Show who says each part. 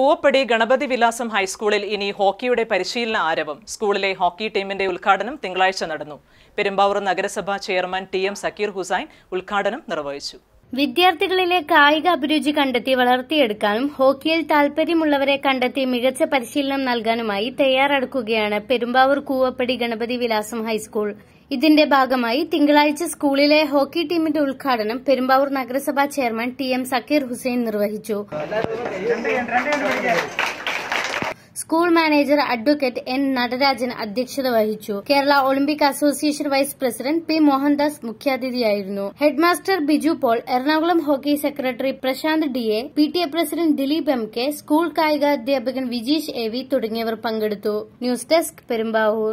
Speaker 1: കൂവപ്പടി ഗണപതി വിലാസം ഹൈസ്കൂളിൽ ഇനി ഹോക്കിയുടെ പരിശീലന ആരവം സ്കൂളിലെ ഹോക്കി ടീമിന്റെ ഉദ്ഘാടനം തിങ്കളാഴ്ച നടന്നു പെരുമ്പാവൂർ നഗരസഭാ chairman T M Zakir Hussain ഉദ്ഘാടനം നിർവഹിച്ചു
Speaker 2: വിദ്യാർത്ഥികളിലെ കായിക അഭിരുചി കണ്ടെത്തി വളർത്തിയെടുക്കാനും ഹോക്കിയിൽ താൽപര്യമുള്ളവരെ കണ്ടെത്തി മികച്ച പരിശീലനം നൽകാനുമായി തയ്യാറെടുക്കുകയാണ് പെരുമ്പാവൂർ കൂവപ്പടി ഗണപതി വിലാസം ഹൈസ്കൂൾ ഇതിന്റെ ഭാഗമായി തിങ്കളാഴ്ച സ്കൂളിലെ ഹോക്കി ടീമിന്റെ ഉദ്ഘാടനം പെരുമ്പാവൂർ നഗരസഭാ chairman T M Zakir Hussain നിർവഹിച്ചു school manager advocate N Natarajan അധ്യക്ഷത വഹിച്ചു Kerala Olympic association vice president P Mohandas മുഖ്യാതിഥിയായിരുന്നു headmaster Biju Paul Ernakulam hockey secretary Prashanth D A P T A president Dileep M K school കായികാധ്യാപകൻ വിജീഷ് എ വി തുടങ്ങിയവർ പങ്കെടുത്തു ന്യൂസ് ഡെസ്ക് പെരുമ്പാവൂർ